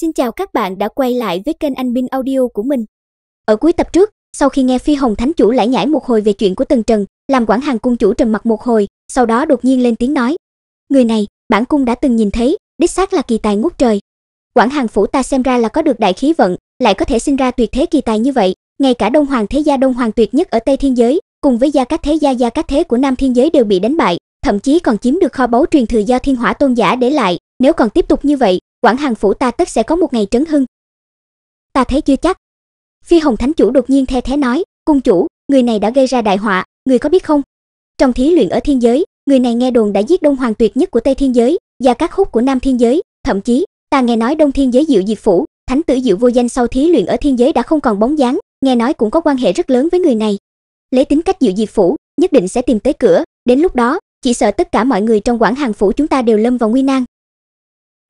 Xin chào các bạn đã quay lại với kênh Anh Bin Audio của mình. Ở cuối tập trước, sau khi nghe Phi Hồng Thánh Chủ lải nhải một hồi về chuyện của Tần Trần, làm quản hàng cung chủ trầm mặt một hồi, sau đó đột nhiên lên tiếng nói. Người này, bản cung đã từng nhìn thấy, đích xác là kỳ tài ngút trời. Quản hàng phủ ta xem ra là có được đại khí vận, lại có thể sinh ra tuyệt thế kỳ tài như vậy, ngay cả Đông Hoàng thế gia Đông Hoàng tuyệt nhất ở Tây Thiên giới, cùng với gia các thế gia gia các thế của Nam Thiên giới đều bị đánh bại, thậm chí còn chiếm được kho báu truyền thừa do Thiên Hỏa Tôn giả để lại, nếu còn tiếp tục như vậy, quảng hàng phủ ta tất sẽ có một ngày trấn hưng ta thấy chưa chắc phi hồng thánh chủ đột nhiên the thế nói cung chủ người này đã gây ra đại họa người có biết không trong thí luyện ở thiên giới người này nghe đồn đã giết đông hoàng tuyệt nhất của tây thiên giới và các hút của nam thiên giới thậm chí ta nghe nói đông thiên giới diệu diệt phủ thánh tử diệu vô danh sau thí luyện ở thiên giới đã không còn bóng dáng nghe nói cũng có quan hệ rất lớn với người này lấy tính cách diệu diệt phủ nhất định sẽ tìm tới cửa đến lúc đó chỉ sợ tất cả mọi người trong quảng hàng phủ chúng ta đều lâm vào nguy nan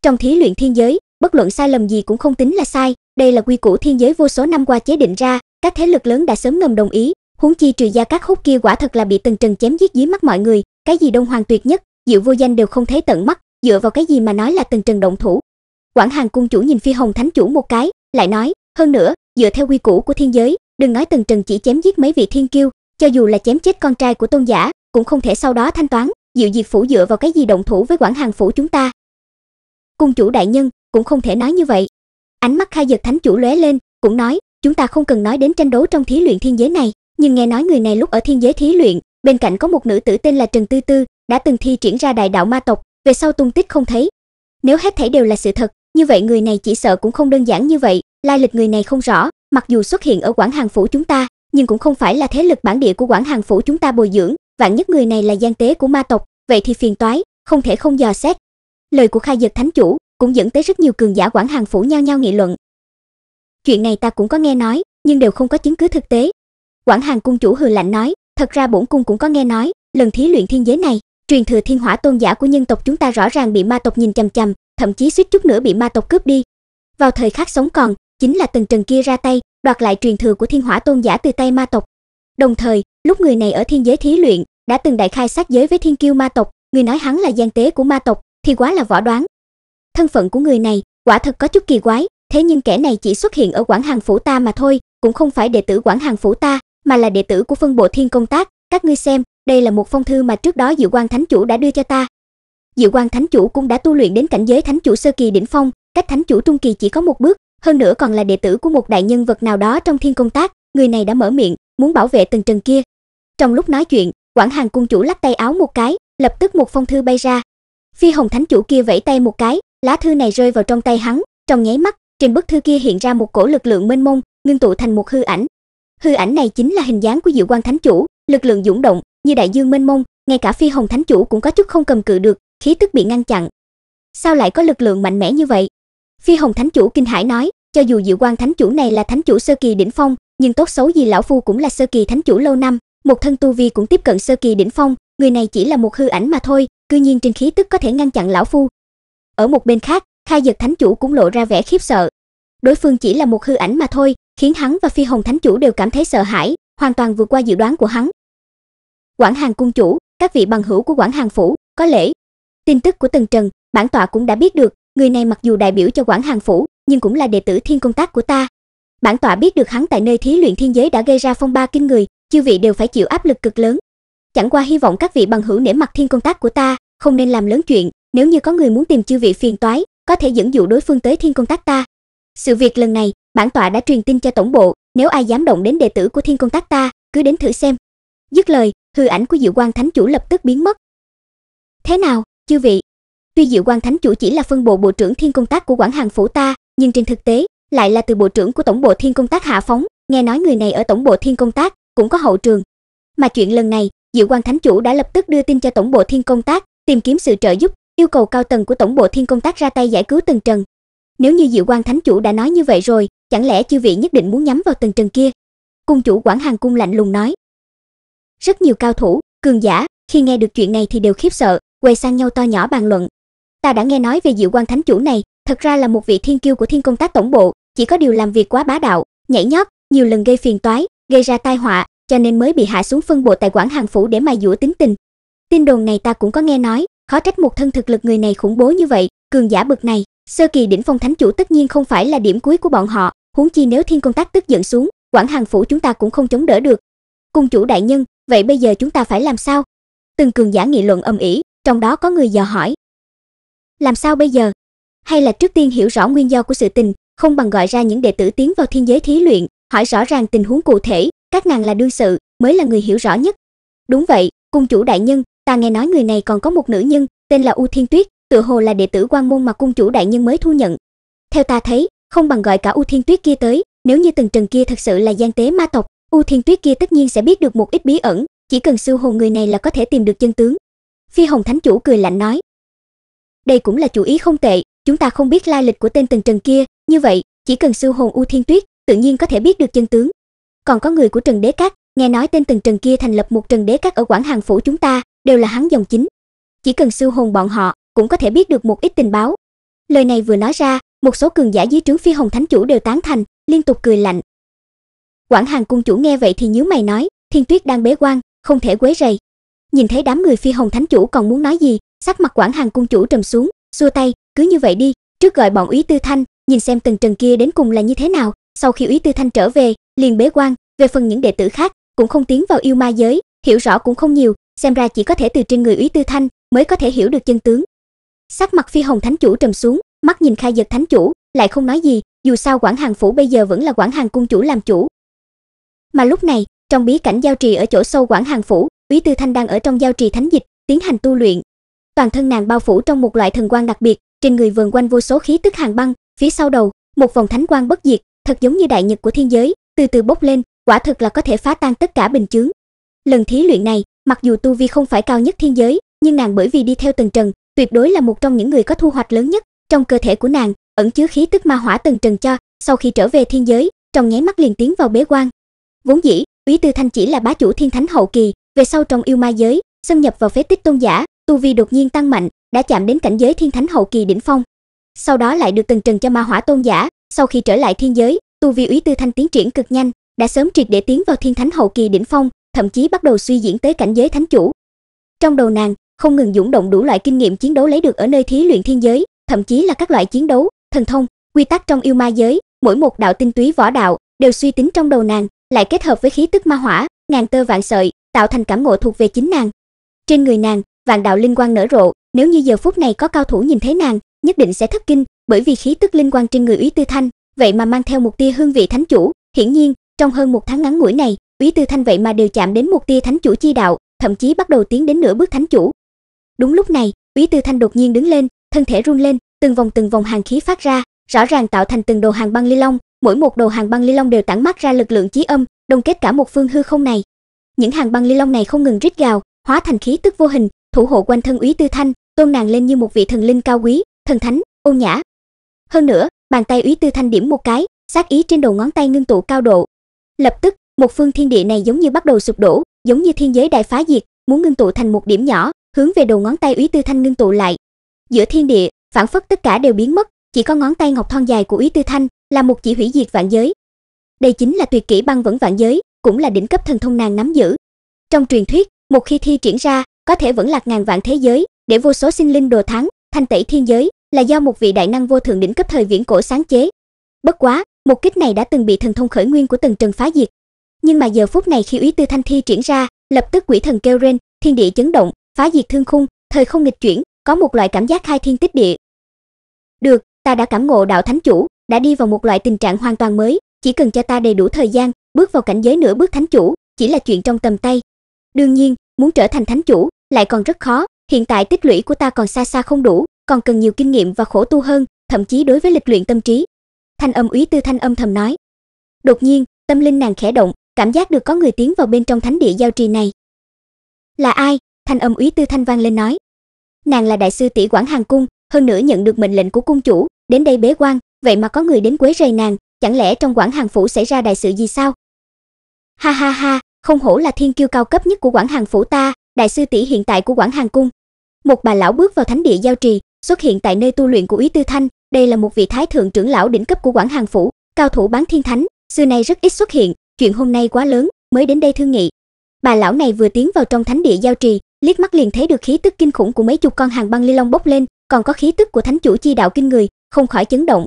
trong thí luyện thiên giới, bất luận sai lầm gì cũng không tính là sai, đây là quy củ thiên giới vô số năm qua chế định ra, các thế lực lớn đã sớm ngầm đồng ý, huống chi trừ gia các hút kia quả thật là bị từng trần chém giết dưới mắt mọi người, cái gì đông hoàng tuyệt nhất, Diệu vô danh đều không thấy tận mắt, dựa vào cái gì mà nói là từng trần động thủ. Quảng hàng cung chủ nhìn Phi Hồng Thánh chủ một cái, lại nói, hơn nữa, dựa theo quy củ của thiên giới, đừng nói từng trần chỉ chém giết mấy vị thiên kiêu, cho dù là chém chết con trai của tôn giả, cũng không thể sau đó thanh toán, Diệu Diệt phủ dựa vào cái gì động thủ với Quảng hàng phủ chúng ta, cung chủ đại nhân cũng không thể nói như vậy ánh mắt khai giật thánh chủ lóe lên cũng nói chúng ta không cần nói đến tranh đấu trong thí luyện thiên giới này nhưng nghe nói người này lúc ở thiên giới thí luyện bên cạnh có một nữ tử tên là trần tư tư đã từng thi triển ra đại đạo ma tộc về sau tung tích không thấy nếu hết thảy đều là sự thật như vậy người này chỉ sợ cũng không đơn giản như vậy lai lịch người này không rõ mặc dù xuất hiện ở quảng hàng phủ chúng ta nhưng cũng không phải là thế lực bản địa của quảng hàng phủ chúng ta bồi dưỡng vạn nhất người này là gian tế của ma tộc vậy thì phiền toái không thể không dò xét Lời của Khai Dật Thánh chủ cũng dẫn tới rất nhiều cường giả quản Hàng phủ nhau nhau nghị luận. Chuyện này ta cũng có nghe nói, nhưng đều không có chứng cứ thực tế. quản Hàng cung chủ hừ lạnh nói, thật ra bổn cung cũng có nghe nói, lần thí luyện thiên giới này, truyền thừa thiên hỏa tôn giả của nhân tộc chúng ta rõ ràng bị ma tộc nhìn chằm chằm, thậm chí suýt chút nữa bị ma tộc cướp đi. Vào thời khắc sống còn, chính là Tần Trần kia ra tay, đoạt lại truyền thừa của thiên hỏa tôn giả từ tay ma tộc. Đồng thời, lúc người này ở thiên giới thí luyện, đã từng đại khai sát giới với thiên kiêu ma tộc, người nói hắn là gian tế của ma tộc, thì quá là võ đoán. Thân phận của người này quả thật có chút kỳ quái, thế nhưng kẻ này chỉ xuất hiện ở quản Hàng phủ ta mà thôi, cũng không phải đệ tử quản Hàng phủ ta, mà là đệ tử của phân bộ Thiên Công Tác, các ngươi xem, đây là một phong thư mà trước đó Diệu Quang Thánh chủ đã đưa cho ta. Diệu Quang Thánh chủ cũng đã tu luyện đến cảnh giới Thánh chủ sơ kỳ đỉnh phong, cách Thánh chủ trung kỳ chỉ có một bước, hơn nữa còn là đệ tử của một đại nhân vật nào đó trong Thiên Công Tác, người này đã mở miệng, muốn bảo vệ Tần Trần kia. Trong lúc nói chuyện, quản Hàng cung chủ lắc tay áo một cái, lập tức một phong thư bay ra, Phi Hồng Thánh chủ kia vẫy tay một cái, lá thư này rơi vào trong tay hắn, trong nháy mắt, trên bức thư kia hiện ra một cổ lực lượng mênh mông, ngưng tụ thành một hư ảnh. Hư ảnh này chính là hình dáng của Diệu Quan Thánh chủ, lực lượng dũng động, như đại dương mênh mông, ngay cả Phi Hồng Thánh chủ cũng có chút không cầm cự được, khí tức bị ngăn chặn. Sao lại có lực lượng mạnh mẽ như vậy? Phi Hồng Thánh chủ kinh hãi nói, cho dù Diệu Quan Thánh chủ này là thánh chủ sơ kỳ đỉnh phong, nhưng tốt xấu gì lão phu cũng là sơ kỳ thánh chủ lâu năm, một thân tu vi cũng tiếp cận sơ kỳ đỉnh phong, người này chỉ là một hư ảnh mà thôi, cư nhiên trên khí tức có thể ngăn chặn lão phu. Ở một bên khác, Khai Dật Thánh chủ cũng lộ ra vẻ khiếp sợ. Đối phương chỉ là một hư ảnh mà thôi, khiến hắn và Phi Hồng Thánh chủ đều cảm thấy sợ hãi, hoàn toàn vượt qua dự đoán của hắn. quản Hàng cung chủ, các vị bằng hữu của quản Hàng phủ, có lễ. tin tức của Tần Trần, bản tọa cũng đã biết được, người này mặc dù đại biểu cho quản Hàng phủ, nhưng cũng là đệ tử thiên công tác của ta. Bản tọa biết được hắn tại nơi thí luyện thiên giới đã gây ra phong ba kinh người, chư vị đều phải chịu áp lực cực lớn, chẳng qua hy vọng các vị bằng hữu nể mặt thiên công tác của ta, không nên làm lớn chuyện, nếu như có người muốn tìm chư vị phiền toái, có thể dẫn dụ đối phương tới thiên công tác ta. Sự việc lần này, bản tọa đã truyền tin cho tổng bộ, nếu ai dám động đến đệ tử của thiên công tác ta, cứ đến thử xem. Dứt lời, hư ảnh của Diệu Quang Thánh chủ lập tức biến mất. Thế nào, chư vị? Tuy Diệu Quang Thánh chủ chỉ là phân bộ bộ trưởng thiên công tác của quản Hàng phủ ta, nhưng trên thực tế lại là từ bộ trưởng của tổng bộ thiên công tác hạ phóng, nghe nói người này ở tổng bộ thiên công tác cũng có hậu trường. Mà chuyện lần này Diệu Quang Thánh Chủ đã lập tức đưa tin cho tổng bộ Thiên Công Tác, tìm kiếm sự trợ giúp, yêu cầu cao tầng của tổng bộ Thiên Công Tác ra tay giải cứu Tần Trần. Nếu như Diệu Quang Thánh Chủ đã nói như vậy rồi, chẳng lẽ chư vị nhất định muốn nhắm vào Tần Trần kia? Cung chủ quản Hàng cung lạnh lùng nói. Rất nhiều cao thủ, cường giả, khi nghe được chuyện này thì đều khiếp sợ, quay sang nhau to nhỏ bàn luận. Ta đã nghe nói về Diệu Quang Thánh Chủ này, thật ra là một vị thiên kiêu của Thiên Công Tác tổng bộ, chỉ có điều làm việc quá bá đạo, nhảy nhót, nhiều lần gây phiền toái, gây ra tai họa, cho nên mới bị hạ xuống phân bộ tài quản Hàng phủ để mài dũa tính tình. Tin đồn này ta cũng có nghe nói, khó trách một thân thực lực người này khủng bố như vậy, cường giả bực này, sơ kỳ đỉnh phong thánh chủ tất nhiên không phải là điểm cuối của bọn họ, huống chi nếu thiên công tác tức giận xuống, quản Hàng phủ chúng ta cũng không chống đỡ được. Cung chủ đại nhân, vậy bây giờ chúng ta phải làm sao? Từng cường giả nghị luận âm ỉ, trong đó có người dò hỏi. Làm sao bây giờ? Hay là trước tiên hiểu rõ nguyên do của sự tình, không bằng gọi ra những đệ tử tiến vào thiên giới thí luyện, hỏi rõ ràng tình huống cụ thể, các nàng là đương sự, mới là người hiểu rõ nhất. Đúng vậy, cung chủ đại nhân, ta nghe nói người này còn có một nữ nhân, tên là U Thiên Tuyết, tựa hồ là đệ tử quan môn mà cung chủ đại nhân mới thu nhận. Theo ta thấy, không bằng gọi cả U Thiên Tuyết kia tới, nếu như từng trần kia thật sự là gian tế ma tộc, U Thiên Tuyết kia tất nhiên sẽ biết được một ít bí ẩn, chỉ cần siêu hồn người này là có thể tìm được chân tướng. Phi Hồng Thánh chủ cười lạnh nói: "Đây cũng là chủ ý không tệ, chúng ta không biết lai lịch của tên từng Trần kia, như vậy, chỉ cần siêu hồn U Thiên Tuyết, tự nhiên có thể biết được chân tướng, còn có người của Trần Đế Các, nghe nói tên từng Trần kia thành lập một Trần Đế Các ở Quảng Hàng phủ chúng ta, đều là hắn dòng chính. Chỉ cần siêu hồn bọn họ, cũng có thể biết được một ít tình báo. Lời này vừa nói ra, một số cường giả dưới trướng Phi Hồng Thánh chủ đều tán thành, liên tục cười lạnh. Quảng Hàng cung chủ nghe vậy thì nhíu mày nói, Thiên Tuyết đang bế quan, không thể quấy rầy. Nhìn thấy đám người Phi Hồng Thánh chủ còn muốn nói gì, sắc mặt Quảng Hàng cung chủ trầm xuống, xua tay, cứ như vậy đi, trước gọi bọn Úy Tư Thanh, nhìn xem từng Trần kia đến cùng là như thế nào, sau khi Úy Tư Thanh trở về, liền bế quan, về phần những đệ tử khác cũng không tiến vào yêu ma giới, hiểu rõ cũng không nhiều, xem ra chỉ có thể từ trên người Úy Tư Thanh mới có thể hiểu được chân tướng. Sắc mặt Phi Hồng Thánh chủ trầm xuống, mắt nhìn Khai Giật Thánh chủ, lại không nói gì, dù sao quản Hàng phủ bây giờ vẫn là quản Hàng cung chủ làm chủ. Mà lúc này, trong bí cảnh giao trì ở chỗ sâu quản Hàng phủ, Úy Tư Thanh đang ở trong giao trì thánh dịch, tiến hành tu luyện. Toàn thân nàng bao phủ trong một loại thần quang đặc biệt, trên người vờn quanh vô số khí tức hàng băng, phía sau đầu, một vòng thánh quang bất diệt, thật giống như đại nhật của thiên giới, từ từ bốc lên, quả thực là có thể phá tan tất cả bình chướng. Lần thí luyện này, mặc dù tu vi không phải cao nhất thiên giới, nhưng nàng bởi vì đi theo Tần Trần, tuyệt đối là một trong những người có thu hoạch lớn nhất. Trong cơ thể của nàng ẩn chứa khí tức ma hỏa Tần Trần cho, sau khi trở về thiên giới, trong nháy mắt liền tiến vào bế quan. Vốn dĩ, Úy Tư Thanh chỉ là bá chủ thiên thánh hậu kỳ, về sau trong yêu ma giới, xâm nhập vào phế tích tôn giả, tu vi đột nhiên tăng mạnh, đã chạm đến cảnh giới thiên thánh hậu kỳ đỉnh phong. Sau đó lại được Tần Trần cho ma hỏa tôn giả, sau khi trở lại thiên giới, tu vi Úy Tư Thanh tiến triển cực nhanh, đã sớm triệt để tiến vào Thiên Thánh hậu kỳ đỉnh phong, thậm chí bắt đầu suy diễn tới cảnh giới thánh chủ. Trong đầu nàng, không ngừng dũng động đủ loại kinh nghiệm chiến đấu lấy được ở nơi thí luyện thiên giới, thậm chí là các loại chiến đấu, thần thông, quy tắc trong yêu ma giới, mỗi một đạo tinh túy võ đạo đều suy tính trong đầu nàng, lại kết hợp với khí tức ma hỏa, ngàn tơ vạn sợi, tạo thành cảm ngộ thuộc về chính nàng. Trên người nàng, vạn đạo linh quang nở rộ, nếu như giờ phút này có cao thủ nhìn thấy nàng, nhất định sẽ thất kinh, bởi vì khí tức linh quang trên người Úy Tư Thanh vậy mà mang theo một tia hương vị thánh chủ, hiển nhiên, trong hơn một tháng ngắn ngủi này, Úy Tư Thanh vậy mà đều chạm đến một tia thánh chủ chi đạo, thậm chí bắt đầu tiến đến nửa bước thánh chủ. Đúng lúc này, Úy Tư Thanh đột nhiên đứng lên, thân thể run lên, từng vòng từng vòng hàng khí phát ra, rõ ràng tạo thành từng đồ hàng băng ly long, mỗi một đồ hàng băng ly long đều tản mát ra lực lượng chí âm, đồng kết cả một phương hư không này. Những hàng băng ly long này không ngừng rít gào, hóa thành khí tức vô hình, thủ hộ quanh thân Úy Tư Thanh, tôn nàng lên như một vị thần linh cao quý, thần thánh, ôn nhã. Hơn nữa, bàn tay úy tư thanh điểm một cái sát ý trên đầu ngón tay ngưng tụ cao độ lập tức một phương thiên địa này giống như bắt đầu sụp đổ giống như thiên giới đại phá diệt muốn ngưng tụ thành một điểm nhỏ hướng về đầu ngón tay úy tư thanh ngưng tụ lại giữa thiên địa phản phất tất cả đều biến mất chỉ có ngón tay ngọc thon dài của úy tư thanh là một chỉ hủy diệt vạn giới đây chính là tuyệt kỹ băng vẫn vạn giới cũng là đỉnh cấp thần thông nàng nắm giữ trong truyền thuyết một khi thi triển ra có thể vẫn lạc ngàn vạn thế giới để vô số sinh linh đồ thắng thanh tẩy thiên giới là do một vị đại năng vô thượng đỉnh cấp thời viễn cổ sáng chế. Bất quá, một kích này đã từng bị thần thông khởi nguyên của Tần Trần phá diệt. Nhưng mà giờ phút này khi Úy Tư Thanh thi triển ra, lập tức quỷ thần kêu rên, thiên địa chấn động, phá diệt thương khung, thời không nghịch chuyển, có một loại cảm giác khai thiên tích địa. Được, ta đã cảm ngộ đạo thánh chủ, đã đi vào một loại tình trạng hoàn toàn mới, chỉ cần cho ta đầy đủ thời gian, bước vào cảnh giới nửa bước thánh chủ, chỉ là chuyện trong tầm tay. Đương nhiên, muốn trở thành thánh chủ lại còn rất khó, hiện tại tích lũy của ta còn xa xa không đủ, còn cần nhiều kinh nghiệm và khổ tu hơn, thậm chí đối với lịch luyện tâm trí. Thanh âm úy tư thanh âm thầm nói. Đột nhiên, tâm linh nàng khẽ động, cảm giác được có người tiến vào bên trong thánh địa giao trì này. Là ai? Thanh âm úy tư thanh vang lên nói. Nàng là đại sư tỷ quản hàng cung, hơn nữa nhận được mệnh lệnh của cung chủ, đến đây bế quan, vậy mà có người đến quấy rầy nàng, chẳng lẽ trong quản hàng phủ xảy ra đại sự gì sao? Ha ha ha, không hổ là thiên kiêu cao cấp nhất của quản hàng phủ ta, đại sư tỷ hiện tại của quản hàng cung. Một bà lão bước vào thánh địa giao trì, xuất hiện tại nơi tu luyện của ý Tư Thanh, đây là một vị thái thượng trưởng lão đỉnh cấp của Quảng Hàng phủ, cao thủ bán thiên thánh, xưa nay rất ít xuất hiện, chuyện hôm nay quá lớn, mới đến đây thương nghị. Bà lão này vừa tiến vào trong thánh địa giao trì, liếc mắt liền thấy được khí tức kinh khủng của mấy chục con hàng băng ly long bốc lên, còn có khí tức của thánh chủ chi đạo kinh người, không khỏi chấn động.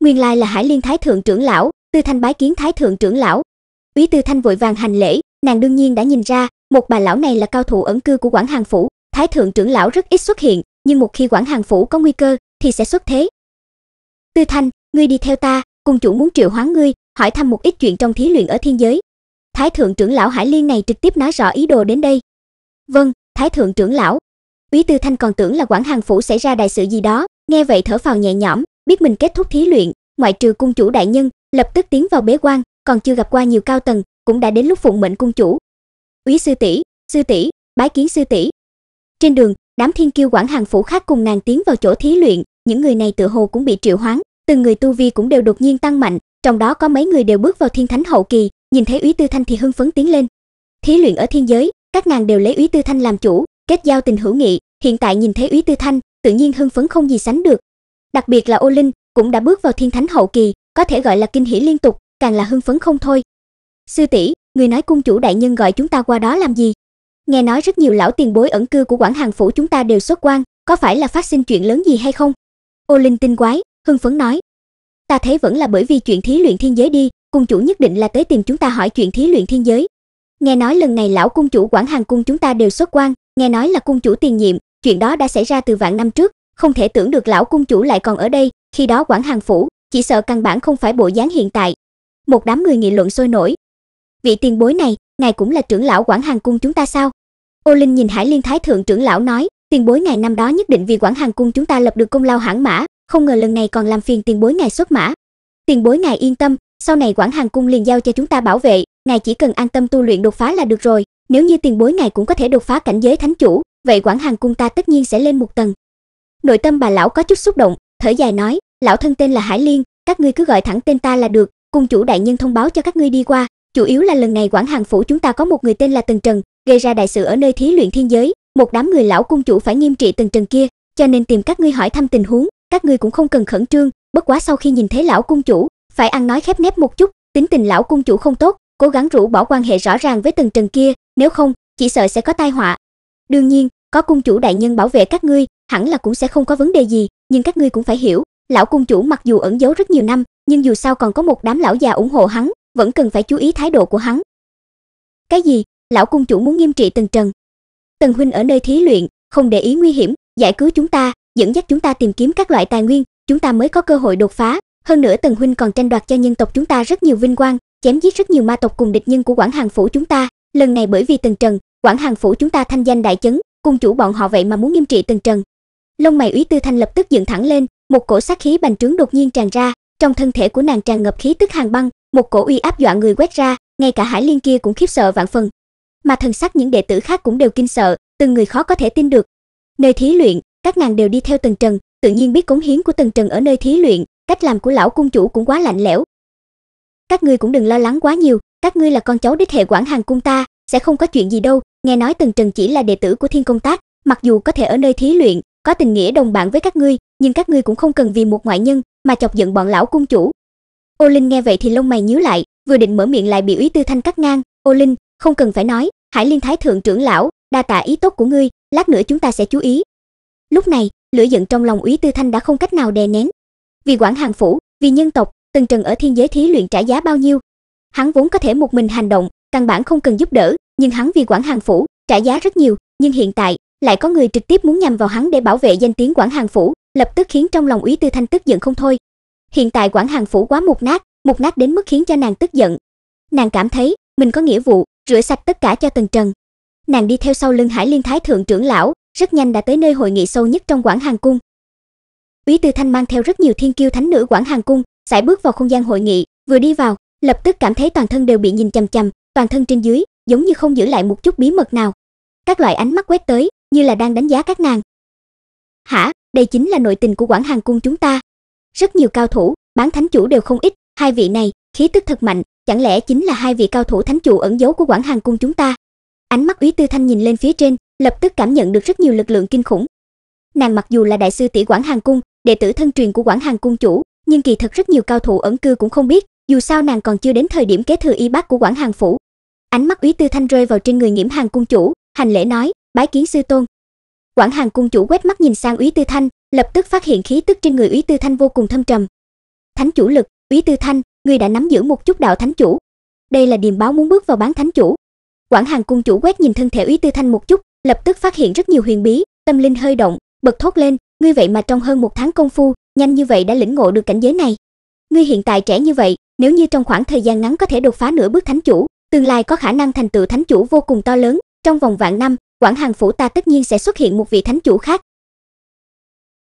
Nguyên lai là Hải Liên thái thượng trưởng lão, Tư Thanh bái kiến thái thượng trưởng lão. Úy Tư Thanh vội vàng hành lễ, nàng đương nhiên đã nhìn ra, một bà lão này là cao thủ ẩn cư của Quảng Hàng phủ, thái thượng trưởng lão rất ít xuất hiện, nhưng một khi quản Hàng phủ có nguy cơ thì sẽ xuất thế. Tư Thanh, ngươi đi theo ta, cung chủ muốn triệu hoán ngươi, hỏi thăm một ít chuyện trong thí luyện ở thiên giới. Thái thượng trưởng lão Hải Liên này trực tiếp nói rõ ý đồ đến đây. Vâng, Thái thượng trưởng lão. Úy Tư Thanh còn tưởng là quản Hàng phủ xảy ra đại sự gì đó, nghe vậy thở phào nhẹ nhõm, biết mình kết thúc thí luyện, ngoại trừ cung chủ đại nhân, lập tức tiến vào bế quan, còn chưa gặp qua nhiều cao tầng, cũng đã đến lúc phụng mệnh cung chủ. Úy sư tỷ, sư tỷ, bái kiến sư tỷ. Trên đường, đám thiên kiêu quản hàng phủ khác cùng nàng tiến vào chỗ thí luyện, những người này tự hồ cũng bị triệu hoán, từng người tu vi cũng đều đột nhiên tăng mạnh, trong đó có mấy người đều bước vào thiên thánh hậu kỳ, nhìn thấy Úy Tư Thanh thì hưng phấn tiến lên. Thí luyện ở thiên giới, các nàng đều lấy Úy Tư Thanh làm chủ, kết giao tình hữu nghị, hiện tại nhìn thấy Úy Tư Thanh, tự nhiên hưng phấn không gì sánh được. Đặc biệt là Ô Linh, cũng đã bước vào thiên thánh hậu kỳ, có thể gọi là kinh hỉ liên tục, càng là hưng phấn không thôi. Sư tỷ, người nói cung chủ đại nhân gọi chúng ta qua đó làm gì? nghe nói rất nhiều lão tiền bối ẩn cư của quản hàng phủ chúng ta đều xuất quan có phải là phát sinh chuyện lớn gì hay không ô linh tinh quái hưng phấn nói ta thấy vẫn là bởi vì chuyện thí luyện thiên giới đi cung chủ nhất định là tới tìm chúng ta hỏi chuyện thí luyện thiên giới nghe nói lần này lão cung chủ quản hàng cung chúng ta đều xuất quan nghe nói là cung chủ tiền nhiệm chuyện đó đã xảy ra từ vạn năm trước không thể tưởng được lão cung chủ lại còn ở đây khi đó quản hàng phủ chỉ sợ căn bản không phải bộ dáng hiện tại một đám người nghị luận sôi nổi vị tiền bối này ngài cũng là trưởng lão quản hàng cung chúng ta sao? Ô Linh nhìn Hải Liên Thái thượng trưởng lão nói, tiền bối ngày năm đó nhất định vì quản hàng cung chúng ta lập được công lao hãn mã, không ngờ lần này còn làm phiền tiền bối ngài xuất mã. Tiền bối ngài yên tâm, sau này quản hàng cung liền giao cho chúng ta bảo vệ, ngài chỉ cần an tâm tu luyện đột phá là được rồi, nếu như tiền bối ngài cũng có thể đột phá cảnh giới thánh chủ, vậy quản hàng cung ta tất nhiên sẽ lên một tầng. Nội tâm bà lão có chút xúc động, thở dài nói, lão thân tên là Hải Liên, các ngươi cứ gọi thẳng tên ta là được, cung chủ đại nhân thông báo cho các ngươi đi qua, Chủ yếu là lần này quản hàng phủ chúng ta có một người tên là Tần Trần, gây ra đại sự ở nơi thí luyện thiên giới, một đám người lão cung chủ phải nghiêm trị Tần Trần kia, cho nên tìm các ngươi hỏi thăm tình huống, các ngươi cũng không cần khẩn trương, bất quá sau khi nhìn thấy lão cung chủ, phải ăn nói khép nép một chút, tính tình lão cung chủ không tốt, cố gắng rũ bỏ quan hệ rõ ràng với Tần Trần kia, nếu không, chỉ sợ sẽ có tai họa. Đương nhiên, có cung chủ đại nhân bảo vệ các ngươi, hẳn là cũng sẽ không có vấn đề gì, nhưng các ngươi cũng phải hiểu, lão cung chủ mặc dù ẩn giấu rất nhiều năm, nhưng dù sao còn có một đám lão già ủng hộ hắn, vẫn cần phải chú ý thái độ của hắn. Cái gì? Lão cung chủ muốn nghiêm trị Tần Trần. Tần huynh ở nơi thí luyện, không để ý nguy hiểm, giải cứu chúng ta, dẫn dắt chúng ta tìm kiếm các loại tài nguyên, chúng ta mới có cơ hội đột phá, hơn nữa Tần huynh còn tranh đoạt cho nhân tộc chúng ta rất nhiều vinh quang, chém giết rất nhiều ma tộc cùng địch nhân của Quảng Hàng phủ chúng ta, lần này bởi vì Tần Trần, Quảng Hàng phủ chúng ta thanh danh đại chấn, cung chủ bọn họ vậy mà muốn nghiêm trị Tần Trần. Lông mày Úy Tư Thanh lập tức dựng thẳng lên, một cổ sát khí bành trướng đột nhiên tràn ra, trong thân thể của nàng tràn ngập khí tức hàng băng, một cổ uy áp dọa người quét ra, ngay cả Hải Liên kia cũng khiếp sợ vạn phần. Mà thần sắc những đệ tử khác cũng đều kinh sợ, từng người khó có thể tin được. Nơi thí luyện, các nàng đều đi theo Tần Trần, tự nhiên biết cống hiến của Tần Trần ở nơi thí luyện, cách làm của lão cung chủ cũng quá lạnh lẽo. Các ngươi cũng đừng lo lắng quá nhiều, các ngươi là con cháu đích hệ quản hàng cung ta, sẽ không có chuyện gì đâu, nghe nói Tần Trần chỉ là đệ tử của Thiên Công tát mặc dù có thể ở nơi thí luyện, có tình nghĩa đồng bạn với các ngươi, nhưng các ngươi cũng không cần vì một ngoại nhân mà chọc giận bọn lão cung chủ, ô linh nghe vậy thì lông mày nhíu lại vừa định mở miệng lại bị úy tư thanh cắt ngang ô linh không cần phải nói hải liên thái thượng trưởng lão đa tạ ý tốt của ngươi lát nữa chúng ta sẽ chú ý lúc này lửa giận trong lòng úy tư thanh đã không cách nào đè nén vì quản hàng phủ vì nhân tộc từng trần ở thiên giới thí luyện trả giá bao nhiêu hắn vốn có thể một mình hành động căn bản không cần giúp đỡ nhưng hắn vì quản hàng phủ trả giá rất nhiều nhưng hiện tại lại có người trực tiếp muốn nhằm vào hắn để bảo vệ danh tiếng quản hàng phủ lập tức khiến trong lòng úy tư thanh tức giận không thôi Hiện tại Quảng Hàng phủ quá mục nát, mục nát đến mức khiến cho nàng tức giận. Nàng cảm thấy mình có nghĩa vụ rửa sạch tất cả cho Tần Trần. Nàng đi theo sau lưng Hải Liên Thái thượng trưởng lão, rất nhanh đã tới nơi hội nghị sâu nhất trong Quảng Hàng cung. Úy tư Thanh mang theo rất nhiều thiên kiêu thánh nữ Quảng Hàng cung, sải bước vào không gian hội nghị, vừa đi vào, lập tức cảm thấy toàn thân đều bị nhìn chằm chằm, toàn thân trên dưới giống như không giữ lại một chút bí mật nào. Các loại ánh mắt quét tới, như là đang đánh giá các nàng. "Hả, đây chính là nội tình của Quảng Hàng cung chúng ta?" rất nhiều cao thủ, bán thánh chủ đều không ít, hai vị này, khí tức thật mạnh, chẳng lẽ chính là hai vị cao thủ thánh chủ ẩn giấu của quản hàng cung chúng ta? Ánh mắt Úy Tư Thanh nhìn lên phía trên, lập tức cảm nhận được rất nhiều lực lượng kinh khủng. Nàng mặc dù là đại sư tỷ quản hàng cung, đệ tử thân truyền của quản hàng cung chủ, nhưng kỳ thật rất nhiều cao thủ ẩn cư cũng không biết, dù sao nàng còn chưa đến thời điểm kế thừa y bát của quản hàng phủ. Ánh mắt Úy Tư Thanh rơi vào trên người Nghiễm hàng cung chủ, hành lễ nói, bái kiến sư tôn. quản hàng cung chủ quét mắt nhìn sang Úy Tư Thanh, lập tức phát hiện khí tức trên người Úy Tư Thanh vô cùng thâm trầm. Thánh chủ lực, Úy Tư Thanh, ngươi đã nắm giữ một chút đạo thánh chủ. Đây là điềm báo muốn bước vào bán thánh chủ. quản Hàn cung chủ quét nhìn thân thể Úy Tư Thanh một chút, lập tức phát hiện rất nhiều huyền bí, tâm linh hơi động, bật thốt lên, ngươi vậy mà trong hơn một tháng công phu, nhanh như vậy đã lĩnh ngộ được cảnh giới này. Ngươi hiện tại trẻ như vậy, nếu như trong khoảng thời gian ngắn có thể đột phá nửa bước thánh chủ, tương lai có khả năng thành tựu thánh chủ vô cùng to lớn, trong vòng vạn năm, quản Hàn phủ ta tất nhiên sẽ xuất hiện một vị thánh chủ khác,